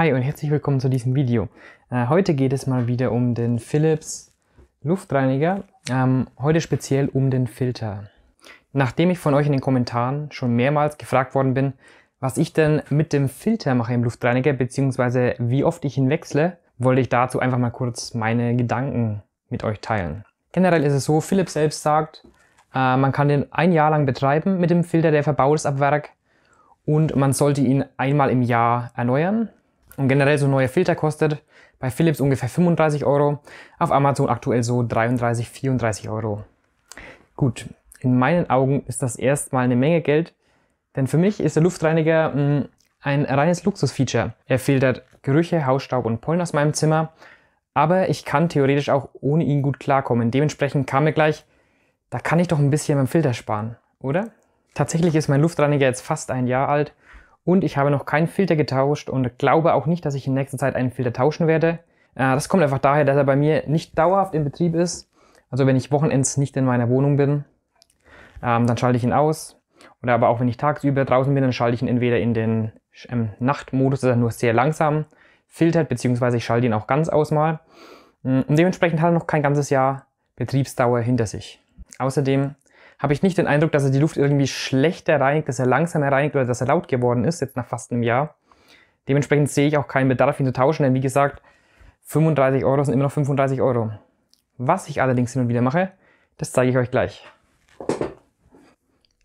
Hi und herzlich willkommen zu diesem Video. Äh, heute geht es mal wieder um den Philips Luftreiniger, ähm, heute speziell um den Filter. Nachdem ich von euch in den Kommentaren schon mehrmals gefragt worden bin, was ich denn mit dem Filter mache im Luftreiniger, bzw. wie oft ich ihn wechsle, wollte ich dazu einfach mal kurz meine Gedanken mit euch teilen. Generell ist es so, Philips selbst sagt, äh, man kann den ein Jahr lang betreiben mit dem Filter, der verbaut ist ab Werk, und man sollte ihn einmal im Jahr erneuern, und generell so neue Filter kostet bei Philips ungefähr 35 Euro, auf Amazon aktuell so 33, 34 Euro. Gut, in meinen Augen ist das erstmal eine Menge Geld, denn für mich ist der Luftreiniger mh, hm, ein reines Luxusfeature. Er filtert Gerüche, Hausstaub und Pollen aus meinem Zimmer, aber ich kann theoretisch auch ohne ihn gut klarkommen. Dementsprechend kam mir gleich, da kann ich doch ein bisschen beim Filter sparen, oder? Tatsächlich ist mein Luftreiniger jetzt fast ein Jahr alt und ich habe noch keinen Filter getauscht und glaube auch nicht, dass ich in nächster Zeit einen Filter tauschen werde. Äh, das kommt einfach daher, dass er bei mir nicht dauerhaft in Betrieb ist. Also wenn ich Wochenends nicht in meiner Wohnung bin, ähm, dann schalte ich ihn aus. Oder aber auch wenn ich tagsüber draußen bin, dann schalte ich ihn entweder in den ähm, Nachtmodus, dass also er nur sehr langsam filtert, beziehungsweise ich schalte ihn auch ganz aus mal. Mm, und dementsprechend hat er noch kein ganzes Jahr Betriebsdauer hinter sich. Außerdem habe ich nicht den Eindruck, dass er die Luft irgendwie schlechter reinigt, dass er langsamer reinigt oder dass er laut geworden ist, jetzt nach fast einem Jahr. Dementsprechend sehe ich auch keinen Bedarf, ihn zu tauschen, denn wie gesagt, 35 Euro sind immer noch 35 Euro. Was ich allerdings hin und wieder mache, das zeige ich euch gleich.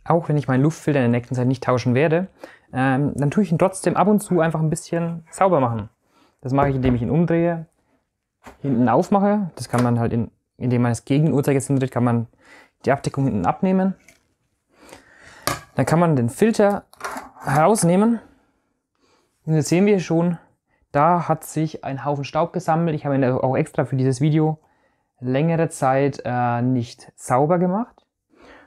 Auch wenn ich meinen Luftfilter in der nächsten Zeit nicht tauschen werde, ähm, dann tue ich ihn trotzdem ab und zu einfach ein bisschen sauber machen. Das mache ich, indem ich ihn umdrehe, hinten aufmache. Das kann man halt, in, indem man das Gegenuhrzeig jetzt umdreht, kann man die Abdeckung hinten abnehmen. Dann kann man den Filter herausnehmen. Und jetzt sehen wir schon, da hat sich ein Haufen Staub gesammelt. Ich habe ihn auch extra für dieses Video längere Zeit äh, nicht sauber gemacht.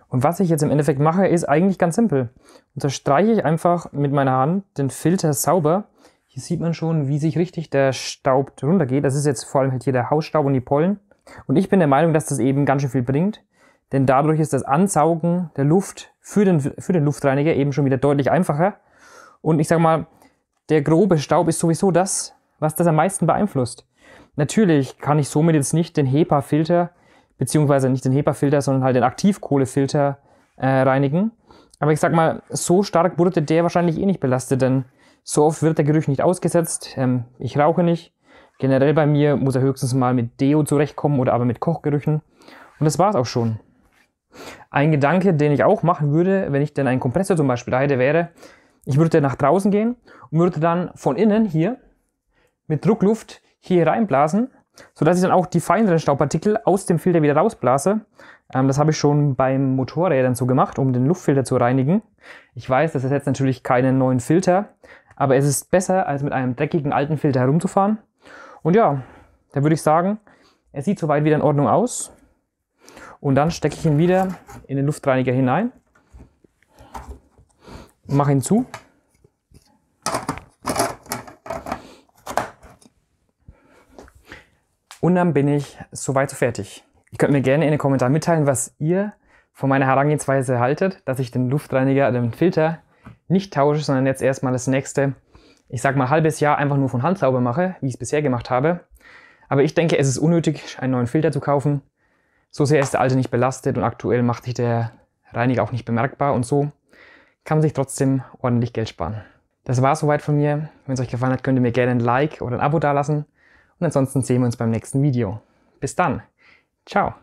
Und was ich jetzt im Endeffekt mache, ist eigentlich ganz simpel. Unterstreiche ich einfach mit meiner Hand den Filter sauber. Hier sieht man schon, wie sich richtig der Staub runtergeht. Das ist jetzt vor allem halt hier der Hausstaub und die Pollen. Und ich bin der Meinung, dass das eben ganz schön viel bringt denn dadurch ist das Ansaugen der Luft für den, für den Luftreiniger eben schon wieder deutlich einfacher. Und ich sage mal, der grobe Staub ist sowieso das, was das am meisten beeinflusst. Natürlich kann ich somit jetzt nicht den HEPA-Filter, beziehungsweise nicht den HEPA-Filter, sondern halt den Aktivkohlefilter äh, reinigen. Aber ich sag mal, so stark wurde der wahrscheinlich eh nicht belastet, denn so oft wird der Gerüch nicht ausgesetzt. Ähm, ich rauche nicht. Generell bei mir muss er höchstens mal mit Deo zurechtkommen oder aber mit Kochgerüchen. Und das war's auch schon. Ein Gedanke, den ich auch machen würde, wenn ich denn einen Kompressor zum Beispiel da hätte, wäre, ich würde nach draußen gehen und würde dann von innen hier mit Druckluft hier reinblasen, sodass ich dann auch die feineren Staubpartikel aus dem Filter wieder rausblase. Ähm, das habe ich schon beim Motorrädern so gemacht, um den Luftfilter zu reinigen. Ich weiß, das ist jetzt natürlich keinen neuen Filter, aber es ist besser, als mit einem dreckigen alten Filter herumzufahren. Und ja, da würde ich sagen, es sieht soweit wieder in Ordnung aus. Und dann stecke ich ihn wieder in den Luftreiniger hinein, mache ihn zu. Und dann bin ich soweit so fertig. Ihr könnt mir gerne in den Kommentaren mitteilen, was ihr von meiner Herangehensweise haltet, dass ich den Luftreiniger, den Filter nicht tausche, sondern jetzt erstmal das nächste, ich sag mal halbes Jahr einfach nur von Hand sauber mache, wie ich es bisher gemacht habe. Aber ich denke, es ist unnötig, einen neuen Filter zu kaufen. So sehr ist der alte nicht belastet und aktuell macht sich der Reiniger auch nicht bemerkbar und so kann man sich trotzdem ordentlich Geld sparen. Das war soweit von mir. Wenn es euch gefallen hat, könnt ihr mir gerne ein Like oder ein Abo dalassen. Und ansonsten sehen wir uns beim nächsten Video. Bis dann. Ciao.